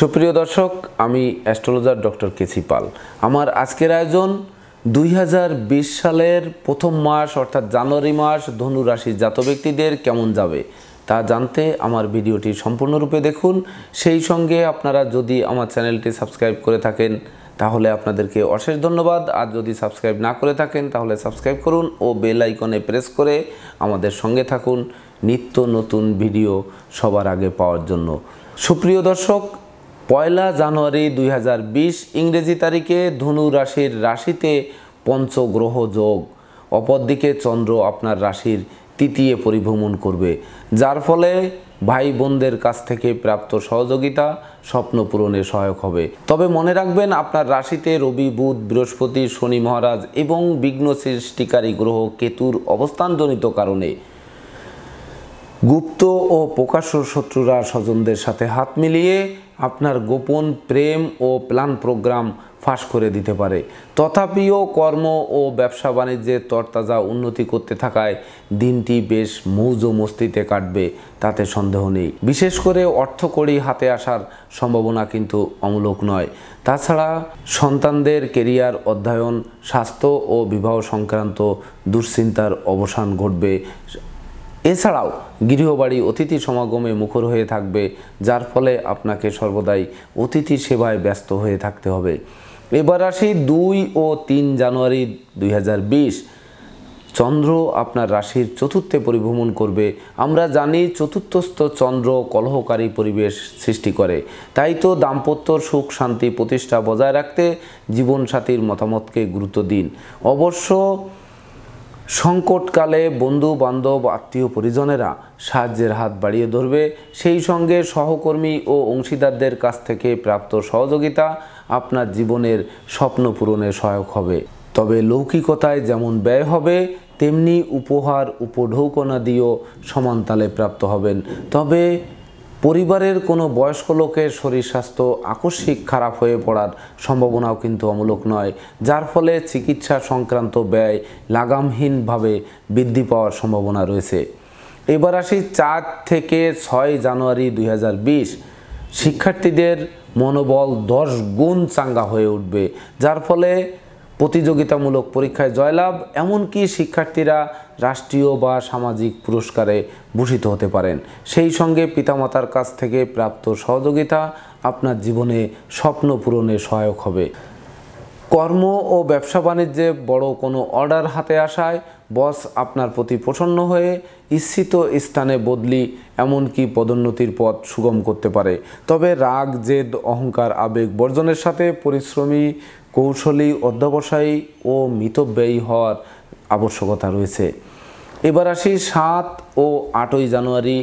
সুপ্রিয় দর্শক আমি অ্যাস্ট্রোলজার ডক্টর কেসি পাল আমার আজকের আয়োজন দুই সালের প্রথম মাস অর্থাৎ জানুয়ারি মাস ধনু রাশির জাত ব্যক্তিদের কেমন যাবে তা জানতে আমার ভিডিওটি সম্পূর্ণরূপে দেখুন সেই সঙ্গে আপনারা যদি আমার চ্যানেলটি সাবস্ক্রাইব করে থাকেন তাহলে আপনাদেরকে অশেষ ধন্যবাদ আর যদি সাবস্ক্রাইব না করে থাকেন তাহলে সাবস্ক্রাইব করুন ও বেল আইকনে প্রেস করে আমাদের সঙ্গে থাকুন নিত্য নতুন ভিডিও সবার আগে পাওয়ার জন্য সুপ্রিয় দর্শক পয়লা জানুয়ারি দুই ইংরেজি তারিখে ধনু রাশির রাশিতে পঞ্চগ্রহ যোগ অপরদিকে চন্দ্র আপনার রাশির তৃতীয় পরিভ্রমণ করবে যার ফলে ভাই বোনদের কাছ থেকে প্রাপ্ত সহযোগিতা স্বপ্ন পূরণে সহায়ক হবে তবে মনে রাখবেন আপনার রাশিতে রবি বুধ বৃহস্পতি শনি মহারাজ এবং বিঘ্ন সৃষ্টিকারী গ্রহ কেতুর অবস্থানজনিত কারণে গুপ্ত ও প্রকাশ্য শত্রুরা স্বজনদের সাথে হাত মিলিয়ে আপনার গোপন প্রেম ও প্ল্যান প্রোগ্রাম ফাঁস করে দিতে পারে তথাপিও কর্ম ও ব্যবসা বাণিজ্যের তরতাজা উন্নতি করতে থাকায় দিনটি বেশ মৌজ মস্তিতে কাটবে তাতে সন্দেহ নেই বিশেষ করে অর্থকড়ি হাতে আসার সম্ভাবনা কিন্তু অমূলক নয় তাছাড়া সন্তানদের কেরিয়ার অধ্যয়ন স্বাস্থ্য ও বিবাহ সংক্রান্ত দুশ্চিন্তার অবসান ঘটবে এছাড়াও গৃহবাড়ি অতিথি সমাগমে মুখর হয়ে থাকবে যার ফলে আপনাকে সর্বদাই অতিথি সেবায় ব্যস্ত হয়ে থাকতে হবে এবার আসি দুই ও তিন জানুয়ারি দুই চন্দ্র আপনার রাশির চতুর্থে পরিভ্রমণ করবে আমরা জানি চতুর্থস্থ চন্দ্র কলহকারী পরিবেশ সৃষ্টি করে তাই তো দাম্পত্য সুখ শান্তি প্রতিষ্ঠা বজায় রাখতে জীবনসাথীর মতামতকে গুরুত্ব দিন অবশ্য সংকটকালে বন্ধু বান্ধব আত্মীয় পরিজনেরা সাহায্যের হাত বাড়িয়ে ধরবে সেই সঙ্গে সহকর্মী ও অংশীদারদের কাছ থেকে প্রাপ্ত সহযোগিতা আপনার জীবনের স্বপ্ন পূরণে সহায়ক হবে তবে লৌকিকতায় যেমন ব্যয় হবে তেমনি উপহার উপঢৌকনা দিয়েও সমানতালে প্রাপ্ত হবেন তবে পরিবারের কোনো বয়স্ক লোকের শরীর স্বাস্থ্য আকস্মিক খারাপ হয়ে পড়ার সম্ভাবনাও কিন্তু অমূলক নয় যার ফলে চিকিৎসা সংক্রান্ত ব্যয় লাগামহীনভাবে বৃদ্ধি পাওয়ার সম্ভাবনা রয়েছে এবার আসি চার থেকে ছয় জানুয়ারি দুই শিক্ষার্থীদের মনোবল দশ গুণ চাঙ্গা হয়ে উঠবে যার ফলে প্রতিযোগিতামূলক পরীক্ষায় জয়লাভ এমনকি শিক্ষার্থীরা রাষ্ট্রীয় বা সামাজিক পুরস্কারে ভূষিত হতে পারেন সেই সঙ্গে পিতামাতার কাছ থেকে প্রাপ্ত সহযোগিতা আপনার জীবনে স্বপ্ন পূরণে সহায়ক হবে কর্ম ও ব্যবসা বাণিজ্যে বড় কোনো অর্ডার হাতে আসায় বস আপনার প্রতি প্রসন্ন হয়ে ইচ্ছিত স্থানে বদলি এমনকি পদোন্নতির পথ সুগম করতে পারে তবে রাগ জেদ অহংকার আবেগ বর্জনের সাথে পরিশ্রমী কৌশলী অধ্যবসায়ী ও মিতব্যয়ী হওয়ার আবশ্যকতা রয়েছে এবার আসি সাত ও আটই জানুয়ারি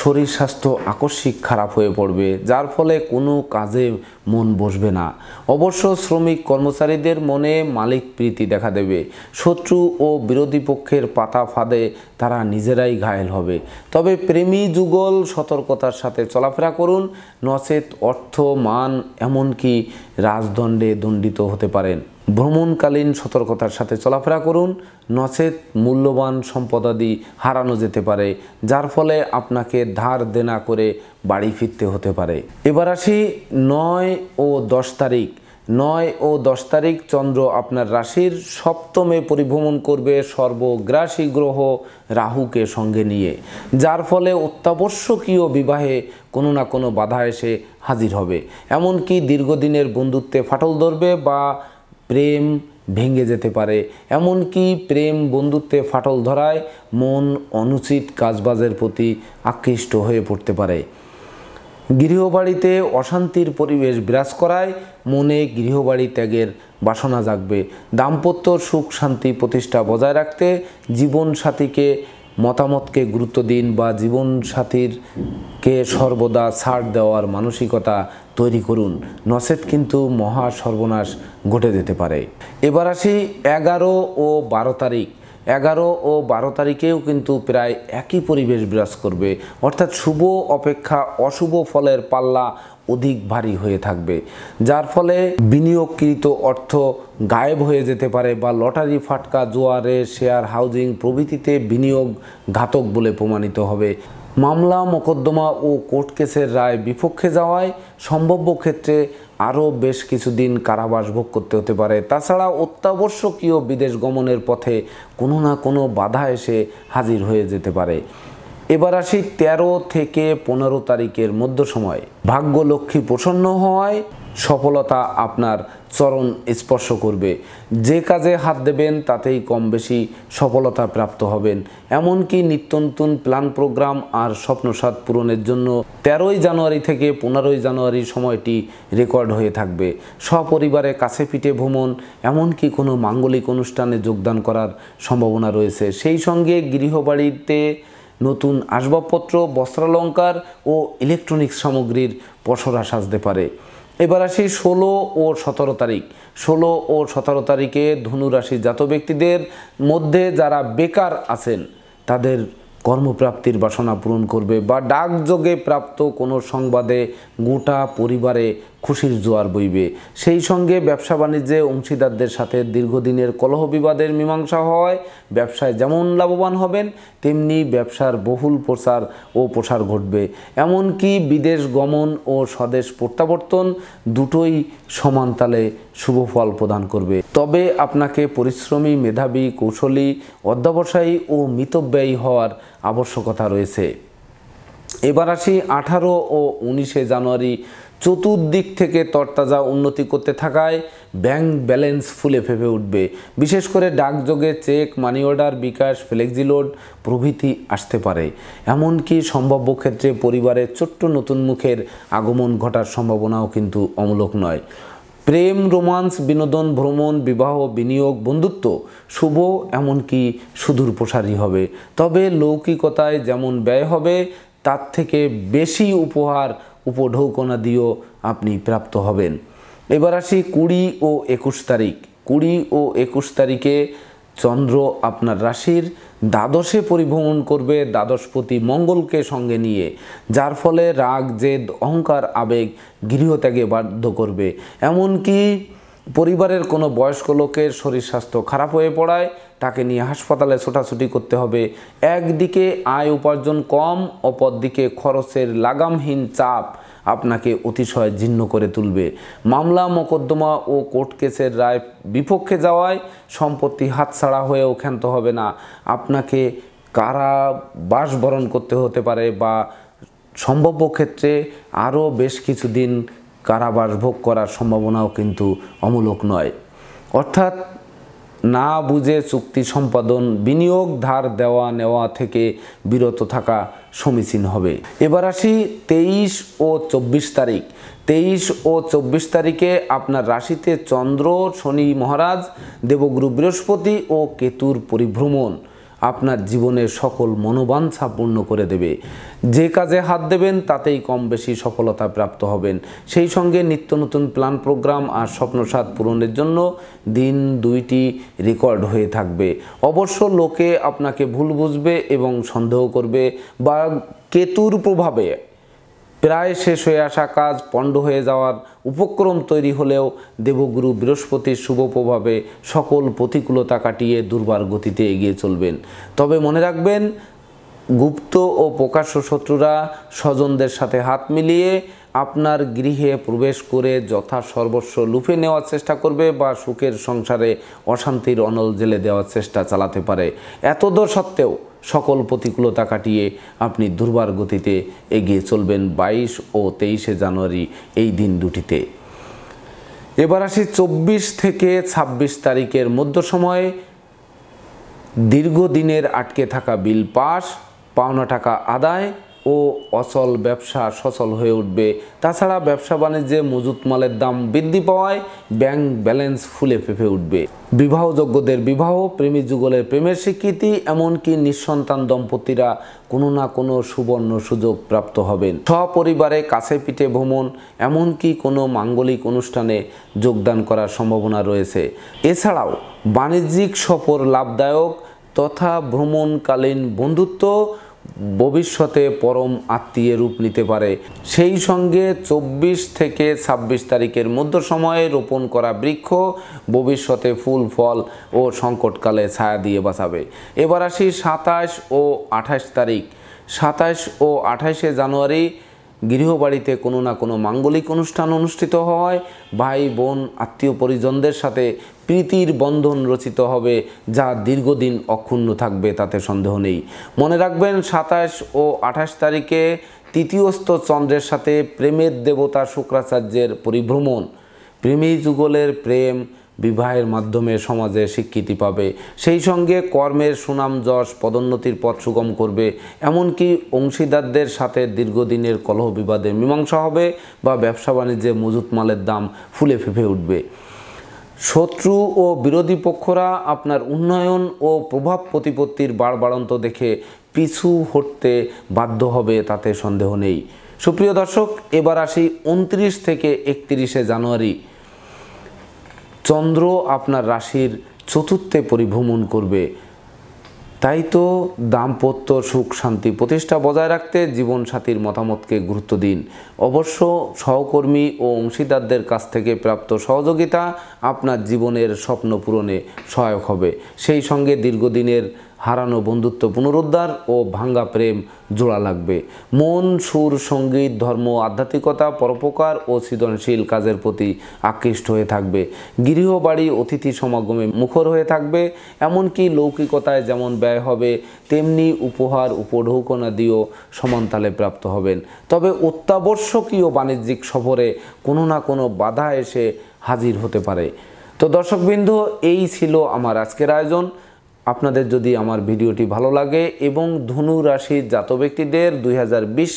শরীর স্বাস্থ্য আকস্মিক খারাপ হয়ে পড়বে যার ফলে কোনো কাজে মন বসবে না অবশ্য শ্রমিক কর্মচারীদের মনে মালিক প্রীতি দেখা দেবে শত্রু ও বিরোধী পক্ষের পাতা ফাঁদে তারা নিজেরাই ঘায়েল হবে তবে প্রেমী যুগল সতর্কতার সাথে চলাফেরা করুন নচেত অর্থ মান এমনকি রাজদণ্ডে দণ্ডিত হতে পারেন ভ্রমণকালীন সতর্কতার সাথে চলাফেরা করুন নচেত মূল্যবান সম্পদাদি হারানো যেতে পারে যার ফলে আপনাকে ধার দেনা করে বাড়ি ফিরতে হতে পারে এবার আসি নয় ও দশ তারিখ নয় ও দশ তারিখ চন্দ্র আপনার রাশির সপ্তমে পরিভ্রমণ করবে সর্বগ্রাসী গ্রহ রাহুকে সঙ্গে নিয়ে যার ফলে অত্যাবশ্যকীয় বিবাহে কোনো না কোনো বাধা এসে হাজির হবে এমনকি দীর্ঘদিনের বন্ধুত্বে ফাটল ধরবে বা প্রেম ভেঙে যেতে পারে এমনকি প্রেম বন্ধুত্বে ফাটল ধরায় মন অনুচিত কাজবাজের প্রতি আকৃষ্ট হয়ে পড়তে পারে গৃহবাড়িতে অশান্তির পরিবেশ বিরাজ করায় মনে গৃহবাড়ি ত্যাগের বাসনা জাগবে দাম্পত্য সুখ শান্তি প্রতিষ্ঠা বজায় রাখতে জীবনসাথীকে মতামতকে গুরুত্ব দিন বা জীবনসাথীরকে সর্বদা ছাড় দেওয়ার মানসিকতা তৈরি করুন নসেদ কিন্তু মহা সর্বনাশ ঘটে যেতে পারে এবার আসি এগারো ও বারো তারিখ এগারো ও বারো তারিখেও কিন্তু প্রায় একই পরিবেশ বিরাজ করবে অর্থাৎ শুভ অপেক্ষা অশুভ ফলের পাল্লা অধিক ভারী হয়ে থাকবে যার ফলে বিনিয়োগকৃত অর্থ গায়েব হয়ে যেতে পারে বা লটারি ফাটকা জোয়ারে শেয়ার হাউজিং প্রভৃতিতে বিনিয়োগ ঘাতক বলে প্রমাণিত হবে মামলা মোকদ্দমা ও কোর্ট কেসের রায় বিপক্ষে যাওয়ায় সম্ভাব্য ক্ষেত্রে আরও বেশ কিছুদিন কারাবাস ভোগ করতে হতে পারে তাছাড়া অত্যাবশ্যকীয় বিদেশ গমনের পথে কোনো না কোনো বাধা এসে হাজির হয়ে যেতে পারে এবার আসি ১৩ থেকে পনেরো তারিখের মধ্য সময় ভাগ্য লক্ষ্মী প্রসন্ন হওয়ায় সফলতা আপনার চরণ স্পর্শ করবে যে কাজে হাত দেবেন তাতেই কম বেশি সফলতা প্রাপ্ত হবেন এমনকি নিত্য নতুন প্ল্যান প্রোগ্রাম আর স্বপ্নসাদ পূরণের জন্য তেরোই জানুয়ারি থেকে পনেরোই জানুয়ারি সময়টি রেকর্ড হয়ে থাকবে সপরিবারে কাছে পিঠে ভ্রমণ এমনকি কোনো মাঙ্গলিক অনুষ্ঠানে যোগদান করার সম্ভাবনা রয়েছে সেই সঙ্গে গৃহবাড়িতে নতুন আসবাবপত্র বস্ত্রালঙ্কার ও ইলেকট্রনিক্স সামগ্রীর পসরা সাজতে পারে এবার আসি ষোলো ও সতেরো তারিখ ষোলো ও সতেরো তারিখে ধনুরাশির জাত ব্যক্তিদের মধ্যে যারা বেকার আছেন তাদের কর্মপ্রাপ্তির বাসনা পূরণ করবে বা ডাকযোগে প্রাপ্ত কোনো সংবাদে গোটা পরিবারে খুশির জোয়ার বইবে সেই সঙ্গে ব্যবসা বাণিজ্যে অংশীদারদের সাথে দীর্ঘদিনের কলহ বিবাদের মীমাংসা হয় ব্যবসায় যেমন লাভবান হবেন তেমনি ব্যবসার বহুল প্রসার ও প্রসার ঘটবে এমনকি বিদেশ গমন ও স্বদেশ প্রত্যাবর্তন দুটোই সমানতালে শুভ ফল প্রদান করবে তবে আপনাকে পরিশ্রমী মেধাবী কৌশলী অধ্যাবসায়ী ও মিতব্যয়ী হওয়ার আবশ্যকতা রয়েছে এবার আসি আঠারো ও উনিশে জানুয়ারি চতুর্দিক থেকে তরতাজা উন্নতি করতে থাকায় ব্যাংক ব্যালেন্স ফুলে ফেপে উঠবে বিশেষ করে ডাকযোগে cheque money order bKash flexi load প্রভৃতি আসতে পারে এমনকি সম্ভাব্য ক্ষেত্রে পরিবারের ছোট্ট নতুন মুখের আগমন ঘটার সম্ভাবনাও কিন্তু অমূলক নয় প্রেম রোমান্স বিনোদন ভ্রমণ বিবাহ বিনিয়োগ বন্ধুত্ব শুভ এমনকি সুদূর প্রসারী হবে তবে লৌকিকতায় যেমন ব্যয় হবে তার থেকে বেশি উপহার দিয়েও আপনি প্রাপ্ত হবেন এবার আসি কুড়ি ও একুশ তারিখ কুড়ি ও একুশ তারিখে চন্দ্র আপনার রাশির দ্বাদশে পরিভ্রমণ করবে দ্বাদশপতি মঙ্গলকে সঙ্গে নিয়ে যার ফলে রাগ জেদ অহংকার আবেগ গৃহত্যাগে বাধ্য করবে এমনকি পরিবারের কোনো বয়স্ক লোকের শরীর স্বাস্থ্য খারাপ হয়ে পড়ায় তাকে নিয়ে হাসপাতালে ছোটাছুটি করতে হবে একদিকে আয় উপার্জন কম অপরদিকে খরচের লাগামহীন চাপ আপনাকে অতিশয় জীর্ণ করে তুলবে মামলা মোকদ্দমা ও কোর্ট কেসের রায় বিপক্ষে যাওয়ায় সম্পত্তি হাতছাড়া হয়েও ক্ষান্ত হবে না আপনাকে কারা বাসবরণ করতে হতে পারে বা সম্ভাব্য ক্ষেত্রে আরও বেশ কিছুদিন কারাবাস ভোগ করার সম্ভাবনাও কিন্তু অমূলক নয় অর্থাৎ না বুঝে চুক্তি সম্পাদন বিনিয়োগ ধার দেওয়া নেওয়া থেকে বিরত থাকা সমীচীন হবে এবার আসি তেইশ ও চব্বিশ তারিখ তেইশ ও চব্বিশ তারিখে আপনার রাশিতে চন্দ্র শনি মহারাজ দেবগুরু বৃহস্পতি ও কেতুর পরিভ্রমণ আপনার জীবনের সকল মনোবাঞ্ছা পূর্ণ করে দেবে যে কাজে হাত দেবেন তাতেই কম বেশি সফলতা প্রাপ্ত হবেন সেই সঙ্গে নিত্য নতুন প্ল্যান প্রোগ্রাম আর স্বপ্নসাদ পূরণের জন্য দিন দুইটি রেকর্ড হয়ে থাকবে অবশ্য লোকে আপনাকে ভুল বুঝবে এবং সন্দেহ করবে বা কেতুর প্রভাবে প্রায় শেষ হয়ে আসা কাজ পণ্ড হয়ে যাওয়ার উপক্রম তৈরি হলেও দেবগুরু বৃহস্পতির শুভ প্রভাবে সকল প্রতিকূলতা কাটিয়ে দুর্বার গতিতে এগিয়ে চলবেন তবে মনে রাখবেন গুপ্ত ও প্রকাশ্য শত্রুরা স্বজনদের সাথে হাত মিলিয়ে আপনার গৃহে প্রবেশ করে যথা সর্বস্ব লুফে নেওয়ার চেষ্টা করবে বা সুখের সংসারে অশান্তির অনল জেলে দেওয়ার চেষ্টা চালাতে পারে এতদ সত্ত্বেও সকল প্রতিকূলতা কাটিয়ে আপনি দুর্বার গতিতে এগিয়ে চলবেন বাইশ ও তেইশে জানুয়ারি এই দিন দুটিতে এবার আসি চব্বিশ থেকে ২৬ তারিখের মধ্য সময়ে দীর্ঘদিনের আটকে থাকা বিল পাস পাওনা টাকা আদায় ও অচল ব্যবসা সচল হয়ে উঠবে তাছাড়া ব্যবসা বাণিজ্যে মজুত মালের দাম বৃদ্ধি পাওয়ায় ব্যাংক ব্যালেন্স ফুলে ফেঁপে উঠবে বিবাহযোগ্যদের বিবাহ প্রেমী যুগলের প্রেমের স্বীকৃতি এমনকি নিঃসন্তান দম্পতিরা কোনো না কোনো সুবর্ণ সুযোগ প্রাপ্ত হবেন সপরিবারে কাছে পিঠে ভ্রমণ এমনকি কোনো মাঙ্গলিক অনুষ্ঠানে যোগদান করার সম্ভাবনা রয়েছে এছাড়াও বাণিজ্যিক সফর লাভদায়ক তথা ভ্রমণকালীন বন্ধুত্ব ভবিষ্যতে পরম আত্মীয় রূপ নিতে পারে সেই সঙ্গে চব্বিশ থেকে ছাব্বিশ তারিখের মধ্য সময়ে রোপণ করা বৃক্ষ ভবিষ্যতে ফুল ফল ও সংকটকালে ছায়া দিয়ে বাঁচাবে এবার আসি সাতাশ ও আঠাশ তারিখ সাতাশ ও আঠাশে জানুয়ারি গৃহবাড়িতে কোনো না কোনো মাঙ্গলিক অনুষ্ঠান অনুষ্ঠিত হয় ভাই বোন আত্মীয় পরিজনদের সাথে প্রীতির বন্ধন রচিত হবে যা দীর্ঘদিন অক্ষুণ্ণ থাকবে তাতে সন্দেহ নেই মনে রাখবেন সাতাশ ও আঠাশ তারিখে তৃতীয়স্থ চন্দ্রের সাথে প্রেমের দেবতা শুক্রাচার্যের পরিভ্রমণ প্রেমী যুগলের প্রেম বিবাহের মাধ্যমে সমাজে স্বীকৃতি পাবে সেই সঙ্গে কর্মের সুনাম যশ পদোন্নতির পথ সুগম করবে এমনকি অংশীদারদের সাথে দীর্ঘদিনের কলহ বিবাদে মীমাংসা হবে বা ব্যবসা বাণিজ্যে মজুত মালের দাম ফুলে ফেঁপে উঠবে শত্রু ও বিরোধী পক্ষরা আপনার উন্নয়ন ও প্রভাব প্রতিপত্তির বাড়বাড়ন্ত দেখে পিছু হটতে বাধ্য হবে তাতে সন্দেহ নেই সুপ্রিয় দর্শক এবার আসি উনত্রিশ থেকে একত্রিশে জানুয়ারি চন্দ্র আপনার রাশির চতুর্থে পরিভ্রমণ করবে তাই তো দাম্পত্য সুখ শান্তি প্রতিষ্ঠা বজায় রাখতে জীবনসাথীর মতামতকে গুরুত্ব দিন অবশ্য সহকর্মী ও অংশীদারদের কাছ থেকে প্রাপ্ত সহযোগিতা আপনার জীবনের স্বপ্ন পূরণে সহায়ক হবে সেই সঙ্গে দীর্ঘদিনের হারানো বন্ধুত্ব পুনরুদ্ধার ও ভাঙ্গা প্রেম জোড়া লাগবে মন সুর সঙ্গীত ধর্ম আধ্যাত্মিকতা পরোপকার ও সৃজনশীল কাজের প্রতি আকৃষ্ট হয়ে থাকবে গৃহবাড়ি অতিথি সমাগমে মুখর হয়ে থাকবে এমনকি লৌকিকতায় যেমন ব্যয় হবে তেমনি উপহার উপঢৌকনা দিয়েও সমানতালে প্রাপ্ত হবেন তবে অত্যাবশ্যকীয় বাণিজ্যিক সফরে কোনো না কোনো বাধা এসে হাজির হতে পারে তো দর্শকবৃন্দ এই ছিল আমার আজকের আয়োজন আপনাদের যদি আমার ভিডিওটি ভালো লাগে এবং ধনু রাশির জাত ব্যক্তিদের দুই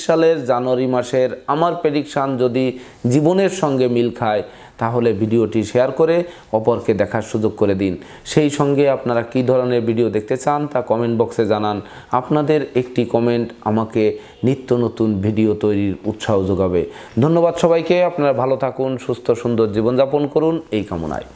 সালের জানুয়ারি মাসের আমার প্রেডিকশান যদি জীবনের সঙ্গে মিল খায় তাহলে ভিডিওটি শেয়ার করে অপরকে দেখার সুযোগ করে দিন সেই সঙ্গে আপনারা কি ধরনের ভিডিও দেখতে চান তা কমেন্ট বক্সে জানান আপনাদের একটি কমেন্ট আমাকে নিত্য নতুন ভিডিও তৈরির উৎসাহ যোগাবে ধন্যবাদ সবাইকে আপনারা ভালো থাকুন সুস্থ সুন্দর জীবনযাপন করুন এই কামনায়